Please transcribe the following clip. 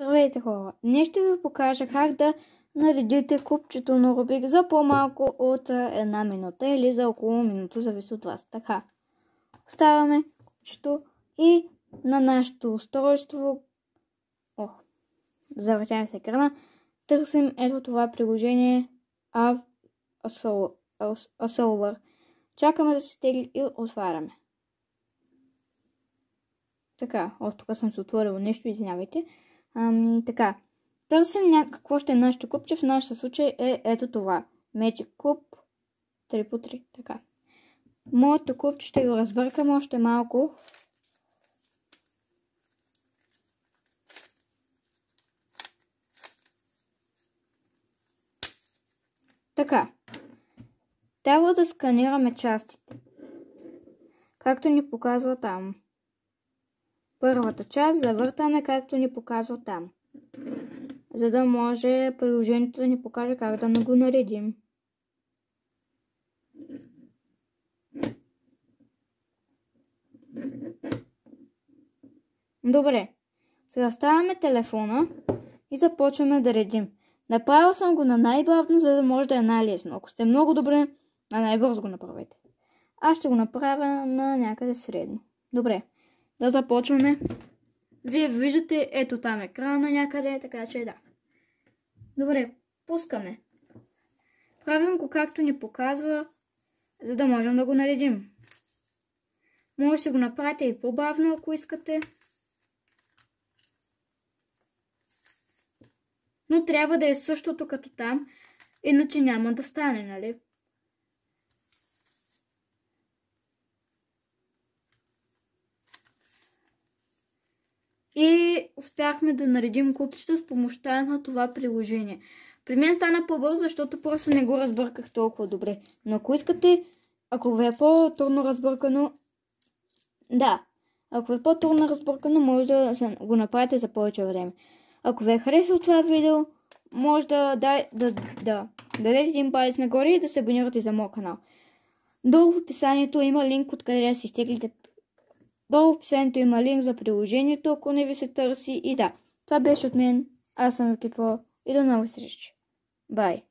Здравейте хора! Днес ще ви покажа как да наредите купчето на Рубик за по-малко от една минута или за около минута, зависи от вас. Така, оставяме купчето и на нашето устройство Ох, завъртяваме се екрана. Търсим ето това приложение Asolver. Чакаме да се тегли и отваряме. Така, от тук съм се отворила нещо, извинявайте. Ами така. Търсим някакво ще е нашето купче. В нашия случай е ето това. Magic куп. 3 по 3. Така. Моето купче ще го разбъркам още малко. Така. Трябва да сканираме частите. Както ни показва там първата част завъртаме както ни показва там. За да може приложението да ни покаже как да го наредим. Добре. Сега ставаме телефона и започваме да редим. Направил съм го на най-бавно, за да може да е най-лесно. Ако сте много добре, на най-бързо го направете. Аз ще го направя на някъде средно. Добре да започваме. Вие виждате, ето там екрана някъде, така че да. Добре, пускаме. Правим го както ни показва, за да можем да го наредим. Може да го направите и по-бавно, ако искате. Но трябва да е същото като там, иначе няма да стане, нали? и успяхме да наредим купчета с помощта на това приложение. При мен стана по-бързо, защото просто не го разбърках толкова добре. Но ако искате, ако ви е по-трудно разбъркано, да, ако ви е по-трудно разбъркано, може да го направите за повече време. Ако ви е харесало това видео, може да, да, да, да дадете един палец нагоре и да се абонирате за моят канал. Долу в описанието има линк, откъде да си изтеглите Долу в описанието има линк за приложението, ако не ви се търси. И да, това беше от мен. Аз съм Википо и до нови срещи. Бай!